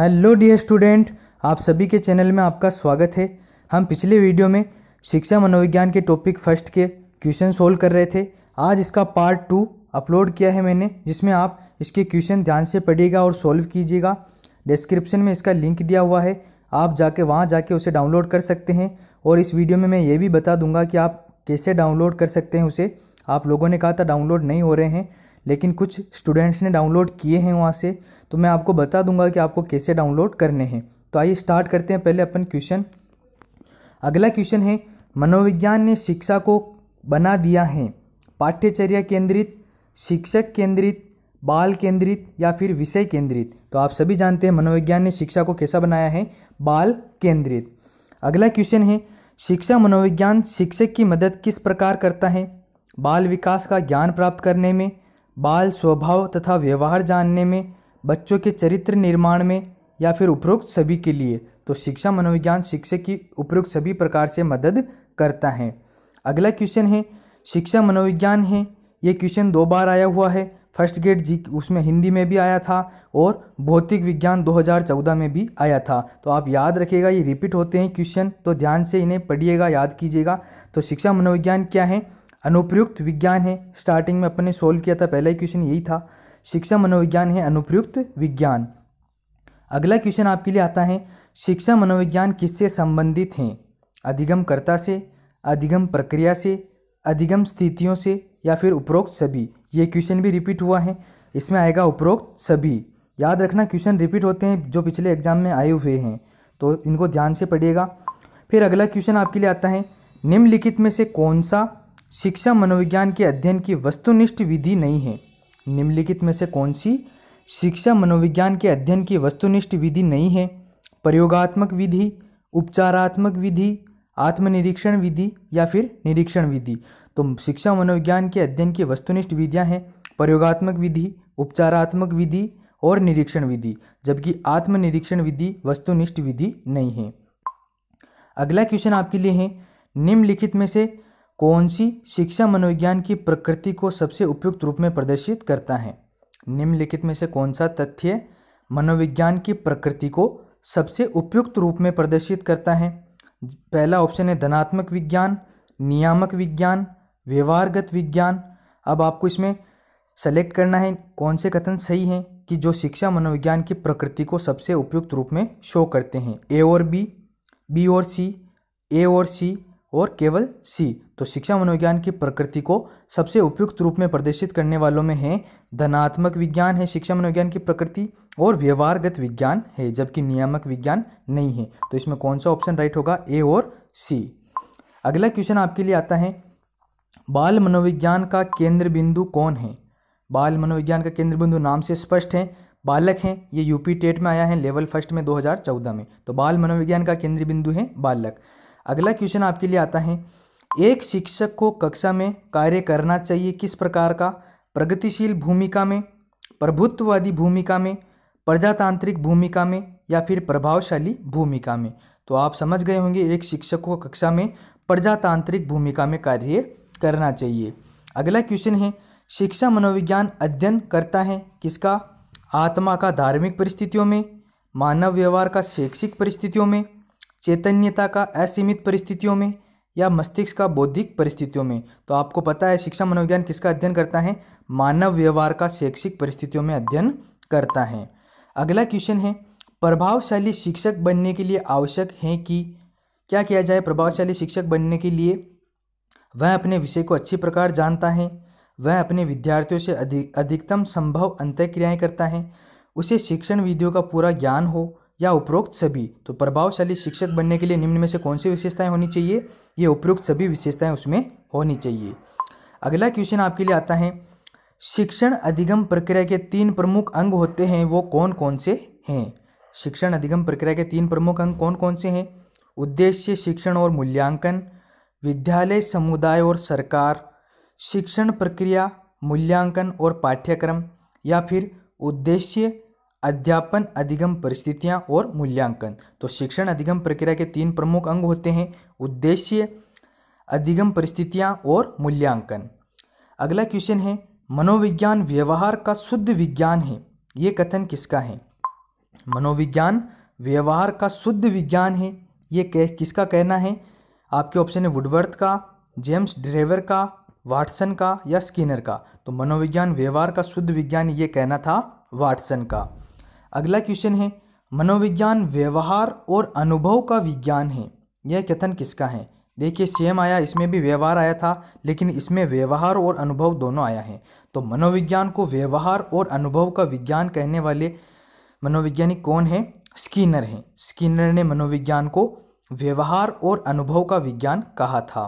hello dear student आप सभी के चैनल में आपका स्वागत है हम पिछले वीडियो में शिक्षा मनोविज्ञान के टॉपिक फर्स्ट के क्वेश्चन सोल्व कर रहे थे आज इसका पार्ट टू अपलोड किया है मैंने जिसमें आप इसके क्वेश्चन ध्यान से पढ़िएगा और सॉल्व कीजिएगा डिस्क्रिप्शन में इसका लिंक दिया हुआ है आप जाके वहाँ जाके उसे डाउनलोड कर सकते हैं और इस वीडियो में मैं ये भी बता दूंगा कि आप कैसे डाउनलोड कर सकते हैं उसे आप लोगों ने कहा था डाउनलोड नहीं हो रहे हैं लेकिन कुछ स्टूडेंट्स ने डाउनलोड किए हैं वहाँ से तो मैं आपको बता दूंगा कि आपको कैसे डाउनलोड करने हैं तो आइए स्टार्ट करते हैं पहले अपन क्वेश्चन अगला क्वेश्चन है मनोविज्ञान ने शिक्षा को बना दिया है पाठ्यचर्या केंद्रित शिक्षक केंद्रित बाल केंद्रित या फिर विषय केंद्रित तो आप सभी जानते हैं मनोविज्ञान ने शिक्षा को कैसा बनाया है बाल केंद्रित अगला क्वेश्चन है शिक्षा मनोविज्ञान शिक्षक की मदद किस प्रकार करता है बाल विकास का ज्ञान प्राप्त करने में बाल स्वभाव तथा व्यवहार जानने में बच्चों के चरित्र निर्माण में या फिर उपरोक्त सभी के लिए तो शिक्षा मनोविज्ञान शिक्षक की उपरोक्त सभी प्रकार से मदद करता है अगला क्वेश्चन है शिक्षा मनोविज्ञान है ये क्वेश्चन दो बार आया हुआ है फर्स्ट ग्रेड जी उसमें हिंदी में भी आया था और भौतिक विज्ञान 2014 में भी आया था तो आप याद रखिएगा ये रिपीट होते हैं क्वेश्चन तो ध्यान से इन्हें पढ़िएगा याद कीजिएगा तो शिक्षा मनोविज्ञान क्या है अनुप्रयुक्त विज्ञान है स्टार्टिंग में अपने सोल्व किया था पहला ही क्वेश्चन यही था शिक्षा मनोविज्ञान है अनुप्रयुक्त विज्ञान अगला क्वेश्चन आपके लिए आता है शिक्षा मनोविज्ञान किससे संबंधित हैं अधिगम कर्ता से अधिगम प्रक्रिया से अधिगम स्थितियों से या फिर उपरोक्त सभी ये क्वेश्चन भी रिपीट हुआ है इसमें आएगा उपरोक्त सभी याद रखना क्वेश्चन रिपीट होते हैं जो पिछले एग्जाम में आए हुए हैं तो इनको ध्यान से पढ़िएगा फिर अगला क्वेश्चन आपके लिए आता है निम्नलिखित में से कौन सा शिक्षा मनोविज्ञान के अध्ययन की वस्तुनिष्ठ विधि नहीं है निम्नलिखित में से कौन सी शिक्षा मनोविज्ञान के अध्ययन की वस्तुनिष्ठ विधि नहीं है प्रयोगात्मक विधि उपचारात्मक विधि आत्मनिरीक्षण विधि या फिर निरीक्षण विधि तो शिक्षा मनोविज्ञान के अध्ययन की वस्तुनिष्ठ विधियाँ हैं प्रयोगात्मक विधि उपचारात्मक विधि और निरीक्षण विधि जबकि आत्मनिरीक्षण विधि वस्तुनिष्ठ विधि नहीं है अगला क्वेश्चन आपके लिए है निम्नलिखित में से कौन सी शिक्षा मनोविज्ञान की प्रकृति को सबसे उपयुक्त रूप में प्रदर्शित करता है निम्नलिखित में से कौन सा तथ्य मनोविज्ञान की प्रकृति को सबसे उपयुक्त रूप में प्रदर्शित करता है पहला ऑप्शन है धनात्मक विज्ञान नियामक विज्ञान व्यवहारगत विज्ञान अब आपको इसमें सेलेक्ट करना है कौन से कथन सही हैं कि जो शिक्षा मनोविज्ञान की प्रकृति को सबसे उपयुक्त रूप में शो करते हैं ए और बी बी और सी ए और सी और केवल सी तो शिक्षा मनोविज्ञान की प्रकृति को सबसे उपयुक्त रूप में प्रदर्शित करने वालों में है धनात्मक विज्ञान है शिक्षा मनोविज्ञान की प्रकृति और व्यवहारगत विज्ञान है जबकि नियामक विज्ञान नहीं है तो इसमें कौन सा ऑप्शन राइट होगा ए और सी अगला क्वेश्चन आपके लिए आता है बाल मनोविज्ञान का केंद्र बिंदु कौन है बाल मनोविज्ञान का केंद्र बिंदु नाम से स्पष्ट है बालक हैं ये यूपी टेट में आया है लेवल फर्स्ट में 2014 में तो बाल मनोविज्ञान का केंद्र बिंदु है बालक अगला क्वेश्चन आपके लिए आता है एक शिक्षक को कक्षा में कार्य करना चाहिए किस प्रकार का प्रगतिशील भूमिका में प्रभुत्ववादी भूमिका में प्रजातांत्रिक भूमिका में या फिर प्रभावशाली भूमिका में तो आप समझ गए होंगे एक शिक्षक को कक्षा में प्रजातांत्रिक भूमिका में कार्य करना चाहिए अगला क्वेश्चन है शिक्षा मनोविज्ञान अध्ययन करता है किसका आत्मा का धार्मिक परिस्थितियों में मानव व्यवहार का शैक्षिक परिस्थितियों में चैतन्यता का असीमित परिस्थितियों में या मस्तिष्क का बौद्धिक परिस्थितियों में तो आपको पता है शिक्षा मनोविज्ञान किसका अध्ययन करता है मानव व्यवहार का शैक्षिक परिस्थितियों में अध्ययन करता है अगला क्वेश्चन है प्रभावशाली शिक्षक बनने के लिए आवश्यक है कि क्या किया जाए प्रभावशाली शिक्षक बनने के लिए वह अपने विषय को अच्छी प्रकार जानता है वह अपने विद्यार्थियों से अधिक अधिकतम संभव अंत्यक्रियाएँ करता है उसे शिक्षण विधियों का पूरा ज्ञान हो या उपरोक्त सभी तो प्रभावशाली शिक्षक बनने के लिए निम्न में से कौन सी विशेषताएं होनी चाहिए ये उपरोक्त सभी विशेषताएं उसमें होनी चाहिए अगला क्वेश्चन आपके लिए आता है शिक्षण अधिगम प्रक्रिया के तीन प्रमुख अंग होते हैं वो कौन कौन से हैं शिक्षण अधिगम प्रक्रिया के तीन प्रमुख अंग कौन कौन से हैं उद्देश्य शिक्षण और मूल्यांकन विद्यालय समुदाय और सरकार शिक्षण प्रक्रिया मूल्यांकन और पाठ्यक्रम या फिर उद्देश्य अध्यापन अधिगम परिस्थितियाँ और मूल्यांकन तो शिक्षण अधिगम प्रक्रिया के तीन प्रमुख अंग होते हैं उद्देश्य अधिगम परिस्थितियाँ और मूल्यांकन अगला क्वेश्चन है मनोविज्ञान व्यवहार का शुद्ध विज्ञान है ये कथन किसका है मनोविज्ञान व्यवहार का शुद्ध विज्ञान है ये कह किसका कहना है आपके ऑप्शन है वुडवर्थ का जेम्स ड्रेवर का वाटसन का या स्किनर का तो मनोविज्ञान व्यवहार का शुद्ध विज्ञान ये कहना था वाटसन का अगला क्वेश्चन है मनोविज्ञान व्यवहार और अनुभव का विज्ञान है यह कथन किसका है देखिए सेम आया इसमें भी व्यवहार आया था लेकिन इसमें व्यवहार और अनुभव दोनों आया है तो मनोविज्ञान को व्यवहार और अनुभव का विज्ञान कहने वाले मनोविज्ञानिक कौन है स्कीनर हैं स्कीनर ने मनोविज्ञान को व्यवहार और अनुभव का विज्ञान कहा था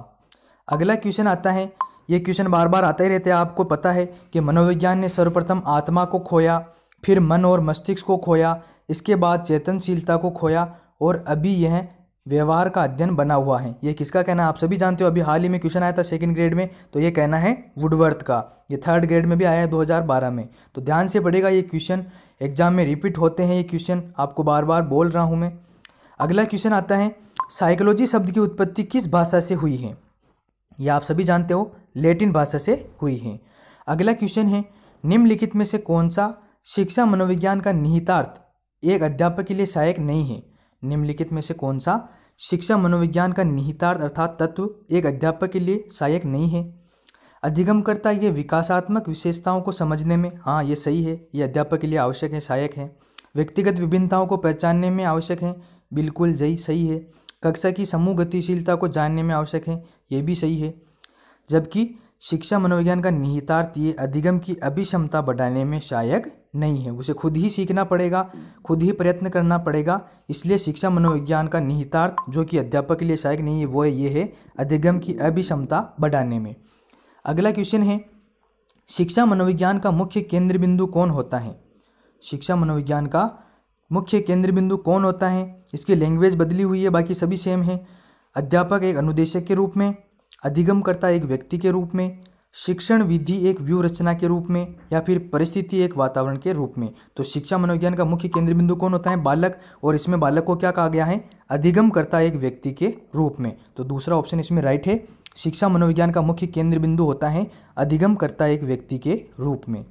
अगला क्वेश्चन आता है ये क्वेश्चन बार बार आते ही रहते हैं आपको पता है कि मनोविज्ञान ने सर्वप्रथम आत्मा को खोया फिर मन और मस्तिष्क को खोया इसके बाद चेतनशीलता को खोया और अभी यह व्यवहार का अध्ययन बना हुआ है यह किसका कहना है आप सभी जानते हो अभी हाल ही में क्वेश्चन आया था सेकंड ग्रेड में तो ये कहना है वुडवर्थ का ये थर्ड ग्रेड में भी आया है 2012 में तो ध्यान से पढ़ेगा ये क्वेश्चन एग्जाम में रिपीट होते हैं ये क्वेश्चन आपको बार बार बोल रहा हूँ मैं अगला क्वेश्चन आता है साइकोलॉजी शब्द की उत्पत्ति किस भाषा से हुई है ये आप सभी जानते हो लेटिन भाषा से हुई है अगला क्वेश्चन है निम्नलिखित में से कौन सा शिक्षा मनोविज्ञान का निहितार्थ एक अध्यापक के लिए सहायक नहीं है निम्नलिखित में से कौन सा शिक्षा मनोविज्ञान का निहितार्थ अर्थात तत्व एक अध्यापक के लिए सहायक नहीं है अधिगमकर्ता ये विकासात्मक विशेषताओं को समझने में हाँ ये सही है ये अध्यापक के लिए आवश्यक है सहायक है व्यक्तिगत विभिन्नताओं को पहचानने में आवश्यक है बिल्कुल जय सही है कक्षा की समूह गतिशीलता को जानने में आवश्यक है ये भी सही है जबकि शिक्षा मनोविज्ञान का निहितार्थ ये अधिगम की अभिक्षमता बढ़ाने में सहायक नहीं है उसे खुद ही सीखना पड़ेगा खुद ही प्रयत्न करना पड़ेगा इसलिए शिक्षा मनोविज्ञान का निहितार्थ जो कि अध्यापक के लिए सहायक नहीं है वो ये है अधिगम की अभिक्षमता बढ़ाने में अगला क्वेश्चन है शिक्षा मनोविज्ञान का मुख्य केंद्र बिंदु कौन होता है शिक्षा मनोविज्ञान का मुख्य केंद्र बिंदु कौन होता है इसकी लैंग्वेज बदली हुई है बाकी सभी सेम है अध्यापक एक अनुदेशक के रूप में अधिगमकर्ता एक व्यक्ति के रूप में शिक्षण विधि एक व्यूह रचना के रूप में या फिर परिस्थिति एक वातावरण के रूप में तो शिक्षा मनोविज्ञान का मुख्य केंद्र बिंदु कौन होता है बालक और इसमें बालक को क्या कहा गया है अधिगम करता एक व्यक्ति के रूप में तो दूसरा ऑप्शन इसमें राइट है शिक्षा मनोविज्ञान का मुख्य केंद्र बिंदु होता है अधिगम करता एक व्यक्ति के रूप में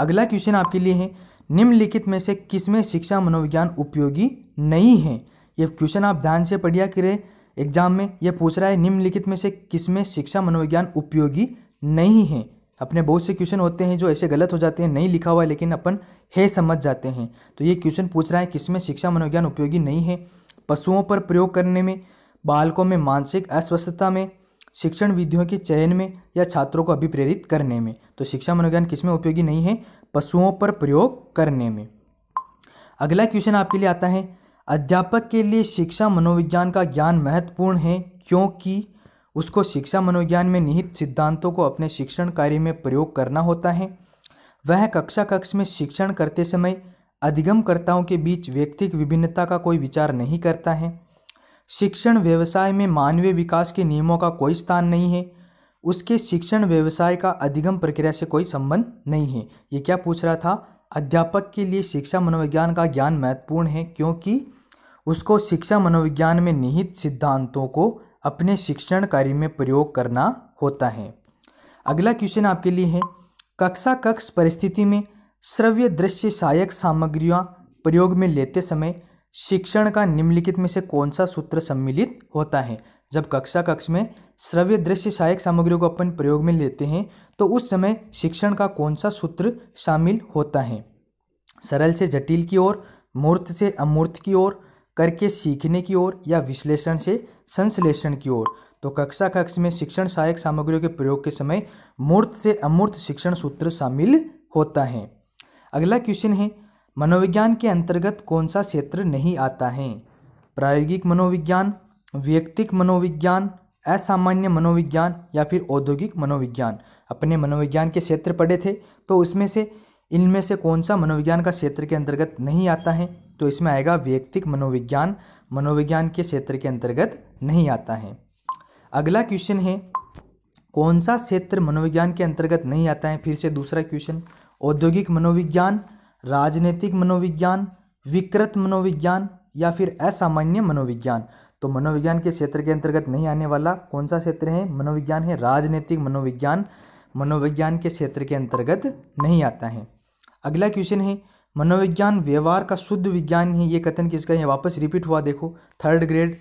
अगला क्वेश्चन आपके लिए है निम्नलिखित में से किसमें शिक्षा मनोविज्ञान उपयोगी नहीं है यह क्वेश्चन आप ध्यान से पढ़िया करें एग्जाम में यह पूछ रहा है निम्नलिखित में से किसमें शिक्षा मनोविज्ञान उपयोगी नहीं है अपने बहुत से क्वेश्चन होते हैं जो ऐसे गलत हो जाते हैं नहीं लिखा हुआ है लेकिन अपन है समझ जाते हैं तो ये क्वेश्चन पूछ रहा है किसमें शिक्षा मनोज्ञान उपयोगी नहीं है पशुओं पर प्रयोग करने में बालकों में मानसिक अस्वस्थता में शिक्षण विधियों के चयन में या छात्रों को अभिप्रेरित करने में तो शिक्षा मनोज्ञान किसमें उपयोगी नहीं है पशुओं पर प्रयोग करने में अगला क्वेश्चन आपके लिए आता है अध्यापक के लिए शिक्षा मनोविज्ञान का ज्ञान महत्वपूर्ण है क्योंकि उसको शिक्षा मनोज्ञान में निहित सिद्धांतों को अपने शिक्षण कार्य में प्रयोग करना होता है वह कक्षा कक्ष में शिक्षण करते समय अधिगमकर्ताओं के बीच व्यक्तिक विभिन्नता का कोई विचार नहीं करता है शिक्षण व्यवसाय में मानवीय विकास के नियमों का कोई स्थान नहीं है उसके शिक्षण व्यवसाय का अधिगम प्रक्रिया से कोई संबंध नहीं है ये क्या पूछ रहा था अध्यापक के लिए शिक्षा मनोविज्ञान का ज्ञान महत्वपूर्ण है क्योंकि उसको शिक्षा मनोविज्ञान में निहित सिद्धांतों को अपने शिक्षण कार्य में प्रयोग करना होता है अगला क्वेश्चन आपके लिए है कक्षा कक्ष परिस्थिति में श्रव्य दृश्य सहायक सामग्रियाँ प्रयोग में लेते समय शिक्षण का निम्नलिखित में से कौन सा सूत्र सम्मिलित होता है जब कक्षा कक्ष में श्रव्य दृश्य सहायक सामग्रियों को अपन प्रयोग में लेते हैं तो उस समय शिक्षण का कौन सा सूत्र शामिल होता है सरल से जटिल की ओर मूर्त से अमूर्त की ओर करके सीखने की ओर या विश्लेषण से संश्लेषण की ओर तो कक्षा कक्ष में शिक्षण सहायक सामग्रियों के प्रयोग के समय मूर्त से अमूर्त शिक्षण सूत्र शामिल होता है अगला क्वेश्चन है मनोविज्ञान के अंतर्गत कौन सा क्षेत्र नहीं आता है प्रायोगिक मनोविज्ञान व्यक्तिक मनोविज्ञान असामान्य मनोविज्ञान या फिर औद्योगिक मनोविज्ञान अपने मनोविज्ञान के क्षेत्र पढ़े थे तो उसमें से इनमें से कौन सा मनोविज्ञान का क्षेत्र के अंतर्गत नहीं आता है तो इसमें आएगा व्यक्तिक मनोविज्ञान मनोविज्ञान के क्षेत्र के अंतर्गत नहीं आता है अगला क्वेश्चन है कौन सा क्षेत्र मनोविज्ञान के अंतर्गत नहीं आता है फिर से दूसरा क्वेश्चन औद्योगिक मनोविज्ञान राजनीतिक मनोविज्ञान विकृत मनोविज्ञान या फिर असामान्य मनोविज्ञान तो मनोविज्ञान के क्षेत्र के अंतर्गत नहीं आने वाला कौन सा क्षेत्र है मनोविज्ञान है राजनीतिक मनोविज्ञान मनोविज्ञान के क्षेत्र के अंतर्गत नहीं आता है अगला क्वेश्चन है मनोविज्ञान व्यवहार का शुद्ध विज्ञान ही ये कथन किसका ये वापस रिपीट हुआ देखो थर्ड ग्रेड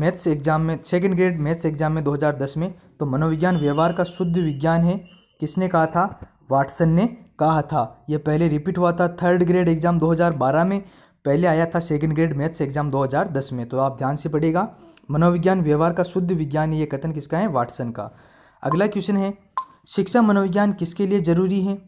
मैथ्स एग्जाम में सेकेंड ग्रेड मैथ्स एग्जाम में 2010 में तो मनोविज्ञान व्यवहार का शुद्ध विज्ञान है किसने कहा था वाटसन ने कहा था यह पहले रिपीट हुआ था थर्ड ग्रेड एग्जाम 2012 में पहले आया था सेकेंड ग्रेड मैथ्स एग्जाम 2010 में तो आप ध्यान से पढ़ेगा मनोविज्ञान व्यवहार का शुद्ध विज्ञान ये कथन किसका है वाटसन का अगला क्वेश्चन है शिक्षा मनोविज्ञान किसके लिए जरूरी है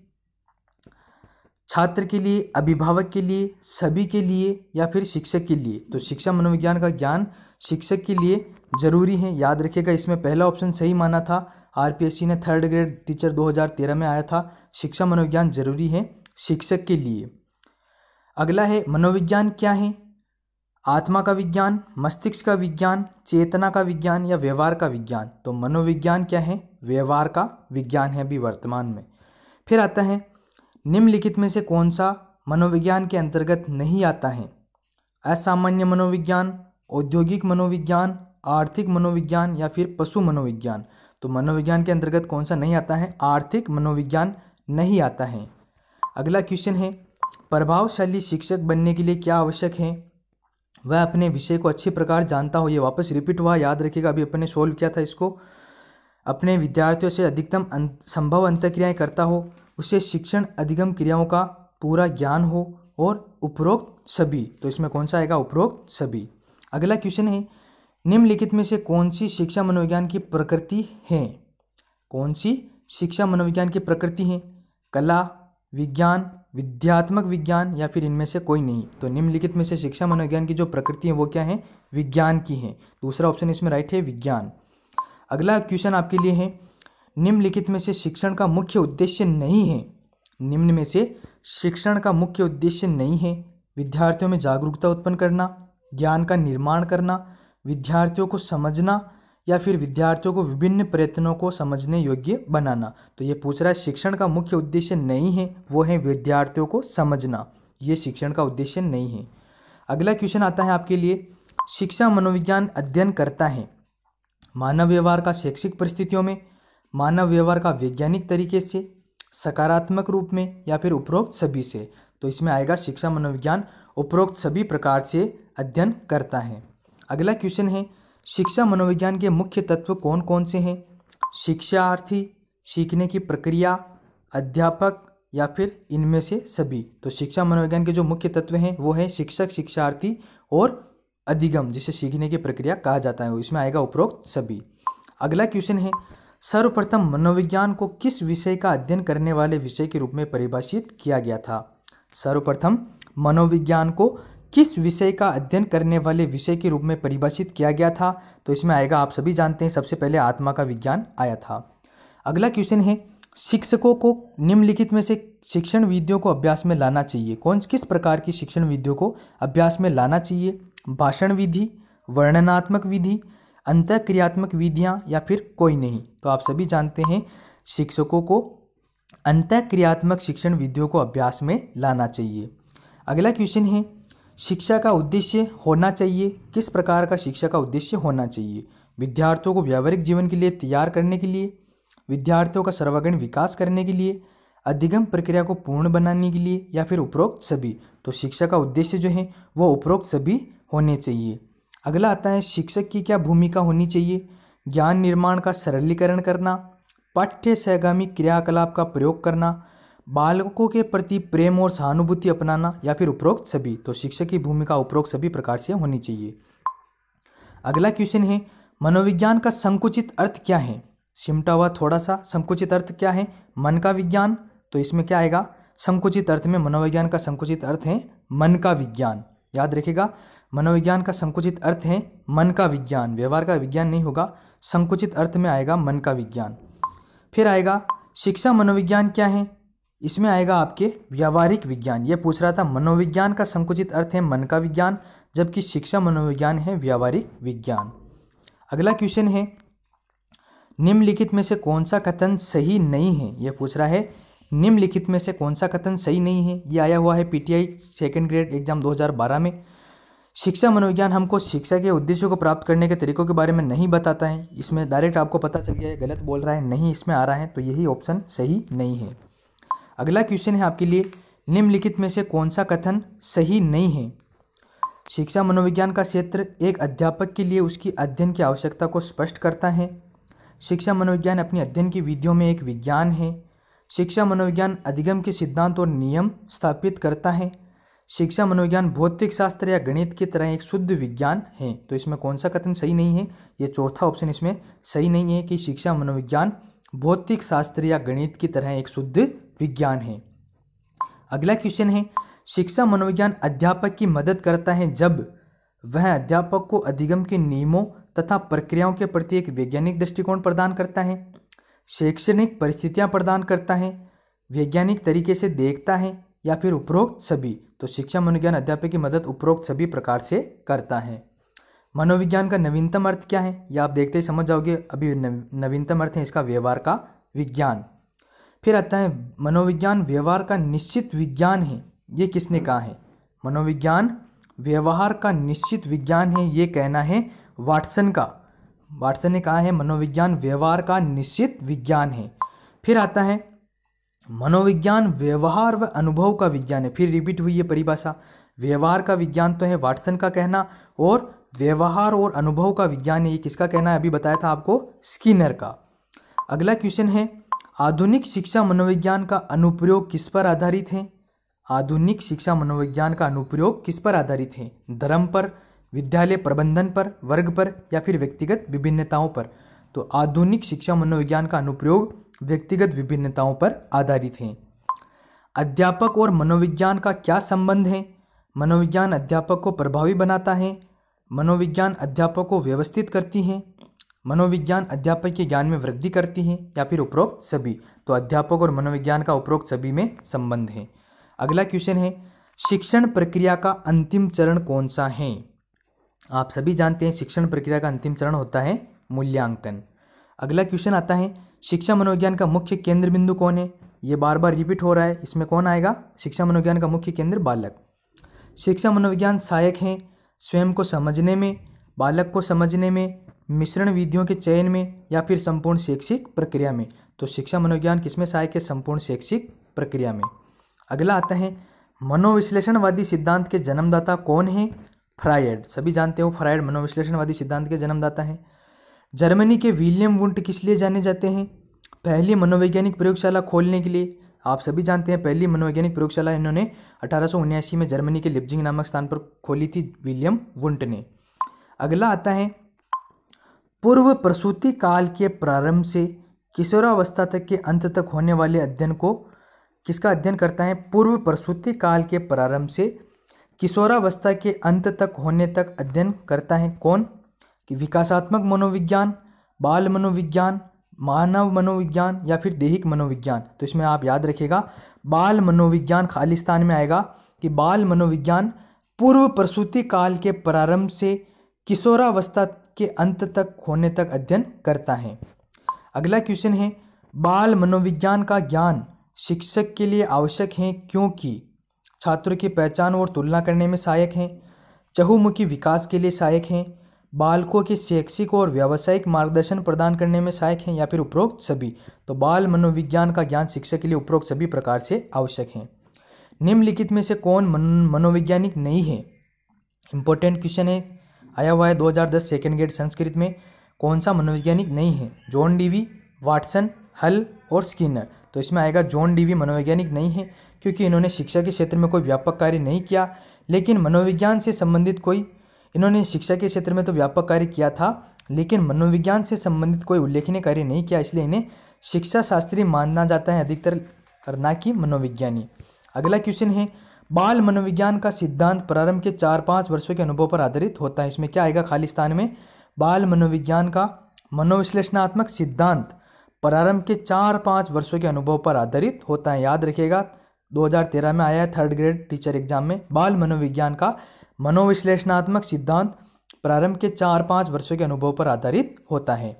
छात्र के लिए अभिभावक के लिए सभी के लिए या फिर शिक्षक के लिए तो शिक्षा मनोविज्ञान का ज्ञान शिक्षक के लिए ज़रूरी है याद रखिएगा इसमें पहला ऑप्शन सही माना था आर ने थर्ड ग्रेड टीचर 2013 में आया था शिक्षा मनोविज्ञान जरूरी है शिक्षक के लिए अगला है मनोविज्ञान क्या है आत्मा का विज्ञान मस्तिष्क का विज्ञान चेतना का विज्ञान या व्यवहार का विज्ञान तो मनोविज्ञान क्या है व्यवहार का विज्ञान है अभी वर्तमान में फिर आता है निम्नलिखित में से कौन सा मनोविज्ञान के अंतर्गत नहीं आता है असामान्य मनोविज्ञान औद्योगिक मनोविज्ञान आर्थिक मनोविज्ञान या फिर पशु मनोविज्ञान तो मनोविज्ञान के अंतर्गत कौन सा नहीं आता है आर्थिक मनोविज्ञान नहीं आता है अगला क्वेश्चन है प्रभावशाली शिक्षक बनने के लिए क्या आवश्यक है वह अपने विषय को अच्छी प्रकार जानता हो ये वापस रिपीट हुआ याद रखिएगा अभी अपने सोल्व किया था इसको अपने विद्यार्थियों से अधिकतम अं, संभव अंतक्रियाएँ करता हो उसे शिक्षण अधिगम क्रियाओं का पूरा ज्ञान हो और उपरोक्त सभी तो इसमें कौन सा आएगा उपरोक्त सभी अगला क्वेश्चन है निम्नलिखित में से कौन सी शिक्षा मनोविज्ञान की प्रकृति है कौन सी शिक्षा मनोविज्ञान की प्रकृति है कला विज्ञान विद्यात्मक विज्ञान या फिर इनमें से कोई नहीं तो निम्नलिखित में से शिक्षा मनोविज्ञान की जो प्रकृति है वो क्या है विज्ञान की है दूसरा ऑप्शन इसमें राइट है विज्ञान अगला क्वेश्चन आपके लिए है निम्नलिखित में से शिक्षण का मुख्य उद्देश्य नहीं है निम्न में से शिक्षण का मुख्य उद्देश्य नहीं है विद्यार्थियों में जागरूकता उत्पन्न करना ज्ञान का निर्माण करना विद्यार्थियों को समझना या फिर विद्यार्थियों को विभिन्न प्रयत्नों को समझने योग्य बनाना तो ये पूछ रहा है शिक्षण का मुख्य उद्देश्य नहीं है वो है विद्यार्थियों को समझना ये शिक्षण का उद्देश्य नहीं है अगला क्वेश्चन आता है आपके लिए शिक्षा मनोविज्ञान अध्ययन करता है मानव व्यवहार का शैक्षिक परिस्थितियों में मानव व्यवहार का वैज्ञानिक तरीके से सकारात्मक रूप में या फिर उपरोक्त सभी से तो इसमें आएगा शिक्षा मनोविज्ञान उपरोक्त सभी प्रकार से अध्ययन करता है अगला क्वेश्चन है शिक्षा मनोविज्ञान के मुख्य तत्व कौन कौन से हैं शिक्षार्थी सीखने की प्रक्रिया अध्यापक या फिर इनमें से सभी तो शिक्षा मनोविज्ञान के जो मुख्य तत्व हैं वो है शिक्षक शिक्षार्थी और अधिगम जिसे सीखने की प्रक्रिया कहा जाता है इसमें आएगा उपरोक्त सभी अगला क्वेश्चन है सर्वप्रथम मनोविज्ञान को किस विषय का अध्ययन करने वाले विषय के रूप में परिभाषित किया गया था सर्वप्रथम मनोविज्ञान को किस विषय का अध्ययन करने वाले विषय के रूप में परिभाषित किया गया था तो इसमें आएगा आप सभी जानते हैं सबसे पहले आत्मा का विज्ञान आया था अगला क्वेश्चन है शिक्षकों को निम्नलिखित में से शिक्षण विधियों को अभ्यास में लाना चाहिए कौन किस प्रकार की शिक्षण विधियों को अभ्यास में लाना चाहिए भाषण विधि वर्णनात्मक विधि अंतक्रियात्मक विधियाँ या फिर कोई नहीं तो आप सभी जानते हैं शिक्षकों को अंत क्रियात्मक शिक्षण विधियों को अभ्यास में लाना चाहिए अगला क्वेश्चन है शिक्षा का उद्देश्य होना चाहिए किस प्रकार का शिक्षा का उद्देश्य होना चाहिए विद्यार्थियों को व्यावहारिक जीवन के लिए तैयार करने के लिए विद्यार्थियों का सर्वागण विकास करने के लिए अधिगम प्रक्रिया को पूर्ण बनाने के लिए या फिर उपरोक्त सभी तो शिक्षा का उद्देश्य जो है वो उपरोक्त सभी होने चाहिए अगला आता है शिक्षक की क्या भूमिका होनी चाहिए ज्ञान निर्माण का सरलीकरण करना पाठ्य सहगामी क्रियाकलाप का प्रयोग करना बालकों के प्रति प्रेम और सहानुभूति अपनाना या फिर उपरोक्त सभी तो शिक्षक की भूमिका उपरोक्त सभी प्रकार से होनी चाहिए अगला क्वेश्चन है मनोविज्ञान का संकुचित अर्थ क्या है सिमटा हुआ थोड़ा सा संकुचित अर्थ क्या है मन का विज्ञान तो इसमें क्या आएगा संकुचित अर्थ में मनोविज्ञान का संकुचित अर्थ है मन का विज्ञान याद रखिएगा मनोविज्ञान का संकुचित अर्थ है मन का विज्ञान व्यवहार का विज्ञान नहीं होगा संकुचित अर्थ में आएगा मन का विज्ञान फिर आएगा शिक्षा मनोविज्ञान क्या है इसमें आएगा आपके व्यावहारिक विज्ञान ये पूछ रहा था मनोविज्ञान का संकुचित अर्थ है मन का विज्ञान जबकि शिक्षा मनोविज्ञान है व्यावहारिक विज्ञान अगला क्वेश्चन है निम्नलिखित में से कौन सा कथन सही नहीं है यह पूछ रहा है निम्नलिखित में से कौन सा कथन सही नहीं है ये आया हुआ है पीटीआई सेकंड ग्रेड एग्जाम 2012 में शिक्षा मनोविज्ञान हमको शिक्षा के उद्देश्यों को प्राप्त करने के तरीकों के बारे में नहीं बताता है इसमें डायरेक्ट आपको पता चल गया है गलत बोल रहा है नहीं इसमें आ रहा है तो यही ऑप्शन सही नहीं है अगला क्वेश्चन है आपके लिए निम्नलिखित में से कौन सा कथन सही नहीं है शिक्षा मनोविज्ञान का क्षेत्र एक अध्यापक के लिए उसकी अध्ययन की आवश्यकता को स्पष्ट करता है शिक्षा मनोविज्ञान अपनी अध्ययन की विधियों में एक विज्ञान है शिक्षा मनोविज्ञान अधिगम के सिद्धांत और नियम स्थापित करता है शिक्षा मनोविज्ञान भौतिक शास्त्र या गणित की तरह एक शुद्ध विज्ञान है तो इसमें कौन सा कथन सही नहीं है ये चौथा ऑप्शन इसमें सही नहीं है कि शिक्षा मनोविज्ञान भौतिक शास्त्र या गणित की तरह एक शुद्ध विज्ञान है अगला क्वेश्चन है शिक्षा मनोविज्ञान अध्यापक की मदद करता है जब वह अध्यापक को अधिगम के नियमों तथा प्रक्रियाओं के प्रति एक वैज्ञानिक दृष्टिकोण प्रदान करता है शैक्षणिक परिस्थितियां प्रदान करता है वैज्ञानिक तरीके से देखता है या फिर उपरोक्त सभी तो शिक्षा मनोविज्ञान अध्यापक की मदद उपरोक्त सभी प्रकार से करता है मनोविज्ञान का नवीनतम अर्थ क्या है यह आप देखते ही समझ जाओगे अभी नवीनतम अर्थ है इसका व्यवहार का विज्ञान फिर आता है मनोविज्ञान व्यवहार का निश्चित विज्ञान है ये किसने कहा है मनोविज्ञान व्यवहार का निश्चित विज्ञान है ये कहना है वाटसन का वाटसन ने कहा है मनोविज्ञान व्यवहार का निश्चित विज्ञान है फिर आता है मनोविज्ञान व्यवहार व अनुभव का विज्ञान है फिर रिपीट हुई है परिभाषा व्यवहार का विज्ञान तो है वाटसन का कहना और व्यवहार और अनुभव का विज्ञान ये किसका कहना है अभी बताया था आपको स्किनर का अगला क्वेश्चन है आधुनिक शिक्षा मनोविज्ञान का अनुप्रयोग किस पर आधारित है आधुनिक शिक्षा मनोविज्ञान का अनुप्रयोग किस पर आधारित है धर्म पर विद्यालय प्रबंधन पर वर्ग पर या फिर व्यक्तिगत विभिन्नताओं पर तो आधुनिक शिक्षा मनोविज्ञान का अनुप्रयोग व्यक्तिगत विभिन्नताओं पर आधारित हैं अध्यापक और मनोविज्ञान का क्या संबंध है मनोविज्ञान अध्यापक को प्रभावी बनाता है मनोविज्ञान अध्यापक को व्यवस्थित करती हैं मनोविज्ञान अध्यापक के ज्ञान में वृद्धि करती हैं या फिर उपरोक्त सभी तो अध्यापक और मनोविज्ञान का उपरोक्त सभी में संबंध है अगला क्वेश्चन है शिक्षण प्रक्रिया का अंतिम चरण कौन सा है आप सभी जानते हैं शिक्षण प्रक्रिया का अंतिम चरण होता है मूल्यांकन अगला क्वेश्चन आता है शिक्षा मनोविज्ञान का मुख्य केंद्र बिंदु कौन है ये बार बार रिपीट हो रहा है इसमें कौन आएगा शिक्षा मनोविज्ञान का मुख्य केंद्र बालक शिक्षा मनोविज्ञान सहायक हैं स्वयं को समझने में बालक को समझने में मिश्रण विधियों के चयन में या फिर संपूर्ण शैक्षिक प्रक्रिया में तो शिक्षा मनोविज्ञान किसमें सहायक है संपूर्ण शैक्षिक प्रक्रिया में अगला आता है मनोविश्लेषणवादी सिद्धांत के जन्मदाता कौन है फ्रायड सभी जानते हो फ्रायड मनोविश्लेषणवादी सिद्धांत के जन्मदाता हैं जर्मनी के विलियम वुंट किस लिए जाने जाते हैं पहली मनोवैज्ञानिक प्रयोगशाला खोलने के लिए आप सभी जानते हैं पहली मनोवैज्ञानिक प्रयोगशाला इन्होंने अठारह में जर्मनी के लिप्जिंग नामक स्थान पर खोली थी विलियम वुंट ने अगला आता है पूर्व प्रसूति काल के प्रारंभ से किशोरावस्था तक के अंत तक होने वाले अध्ययन को किसका अध्ययन करता है पूर्व प्रसूति काल के प्रारंभ से किशोरावस्था के अंत तक होने तक अध्ययन करता है कौन कि विकासात्मक मनोविज्ञान बाल मनोविज्ञान मानव मनोविज्ञान या फिर देहिक मनोविज्ञान तो इसमें आप याद रखिएगा बाल मनोविज्ञान खालिस्तान में आएगा कि बाल मनोविज्ञान पूर्व प्रसूति काल के प्रारंभ से किशोरावस्था के अंत तक होने तक अध्ययन करता है अगला क्वेश्चन है बाल मनोविज्ञान का ज्ञान शिक्षक के लिए आवश्यक है क्योंकि छात्र की पहचान और तुलना करने में सहायक हैं चहुमुखी विकास के लिए सहायक हैं बालकों के शैक्षिक और व्यावसायिक मार्गदर्शन प्रदान करने में सहायक हैं या फिर उपरोक्त सभी तो बाल मनोविज्ञान का ज्ञान शिक्षा के लिए उपरोक्त सभी प्रकार से आवश्यक हैं निम्नलिखित में से कौन मन, मनोवैज्ञानिक नहीं है इंपॉर्टेंट क्वेश्चन है आया हुआ है 2010 सेकेंड ग्रेड संस्कृत में कौन सा मनोवैज्ञानिक नहीं है जॉन डीवी वाटसन हल और स्किनर तो इसमें आएगा जॉन डीवी मनोवैज्ञानिक नहीं है क्योंकि इन्होंने शिक्षा के क्षेत्र में कोई व्यापक कार्य नहीं किया लेकिन मनोविज्ञान से संबंधित कोई इन्होंने शिक्षा के क्षेत्र में तो व्यापक कार्य किया था लेकिन मनोविज्ञान से संबंधित कोई उल्लेखनीय कार्य नहीं किया इसलिए इन्हें शिक्षा शास्त्री मानना जाता है अधिकतर और ना कि मनोविज्ञानी अगला क्वेश्चन है बाल मनोविज्ञान का सिद्धांत प्रारंभ के चार पाँच वर्षों के अनुभव पर आधारित होता है इसमें क्या आएगा खालिस्तान में बाल मनोविज्ञान का मनोविश्लेषणात्मक सिद्धांत प्रारंभ के चार पाँच वर्षों के अनुभव पर आधारित होता है याद रखिएगा 2013 में आया है थर्ड ग्रेड टीचर एग्जाम में बाल मनोविज्ञान का मनोविश्लेषणात्मक सिद्धांत प्रारंभ के चार पाँच वर्षों के अनुभव पर आधारित होता है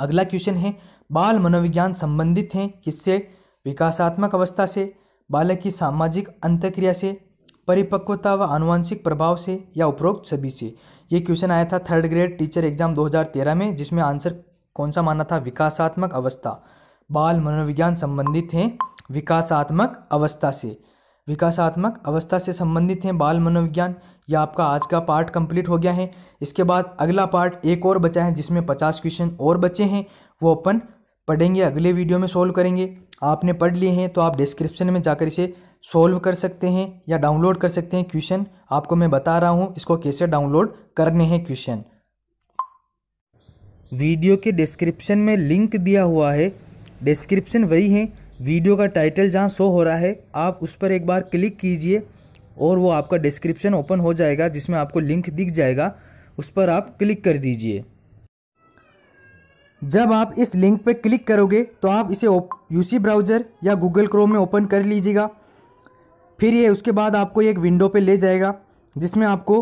अगला क्वेश्चन है बाल मनोविज्ञान संबंधित हैं किससे विकासात्मक अवस्था से बालक की सामाजिक अंतक्रिया से परिपक्वता व आनुवंशिक प्रभाव से या उपरोक्त सभी से ये क्वेश्चन आया था थर्ड ग्रेड टीचर एग्जाम 2013 में जिसमें आंसर कौन सा माना था विकासात्मक अवस्था बाल मनोविज्ञान संबंधित हैं विकासात्मक अवस्था से विकासात्मक अवस्था से संबंधित हैं बाल मनोविज्ञान यह आपका आज का पार्ट कंप्लीट हो गया है इसके बाद अगला पार्ट एक और बचा है जिसमें पचास क्वेश्चन और बचे हैं वो अपन पढ़ेंगे अगले वीडियो में सॉल्व करेंगे आपने पढ़ लिए हैं तो आप डिस्क्रिप्शन में जाकर इसे सॉल्व कर सकते हैं या डाउनलोड कर सकते हैं क्वेश्चन आपको मैं बता रहा हूँ इसको कैसे डाउनलोड करने हैं क्वेश्चन वीडियो के डिस्क्रिप्शन में लिंक दिया हुआ है डिस्क्रिप्शन वही है वीडियो का टाइटल जहाँ शो हो रहा है आप उस पर एक बार क्लिक कीजिए और वो आपका डिस्क्रिप्शन ओपन हो जाएगा जिसमें आपको लिंक दिख जाएगा उस पर आप क्लिक कर दीजिए जब आप इस लिंक पर क्लिक करोगे तो आप इसे यूसी ब्राउज़र या गूगल क्रोम में ओपन कर लीजिएगा फिर ये उसके बाद आपको एक विंडो पे ले जाएगा जिसमें आपको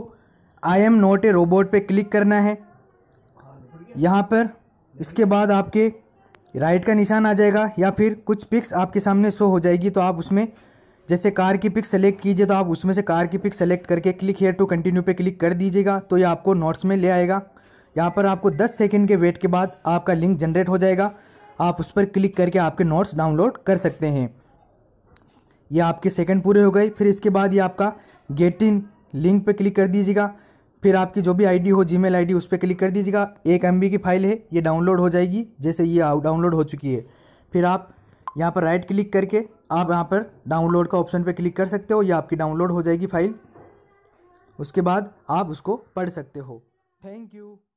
I am not a robot पर क्लिक करना है यहाँ पर इसके बाद आपके राइट का निशान आ जाएगा या फिर कुछ पिक्स आपके सामने शो हो जाएगी तो आप उसमें जैसे कार की पिक सेलेक्ट कीजिए तो आप उसमें से कार की पिक सेलेक्ट करके क्लिक हेयर टू कंटिन्यू पे क्लिक कर दीजिएगा तो ये आपको नोट्स में ले आएगा यहाँ पर आपको 10 सेकंड के वेट के बाद आपका लिंक जनरेट हो जाएगा आप उस पर क्लिक करके आपके नोट्स डाउनलोड कर सकते हैं ये आपके सेकंड पूरे हो गए फिर इसके बाद ये आपका गेट इन लिंक पर क्लिक कर दीजिएगा फिर आपकी जो भी आईडी हो जीमेल आईडी उस पर क्लिक कर दीजिएगा एक एम की फाइल है ये डाउनलोड हो जाएगी जैसे ये डाउनलोड हो चुकी है फिर आप यहाँ पर राइट क्लिक करके आप यहाँ पर डाउनलोड का ऑप्शन पर क्लिक कर सकते हो या आपकी डाउनलोड हो जाएगी फाइल उसके बाद आप उसको पढ़ सकते हो थैंक यू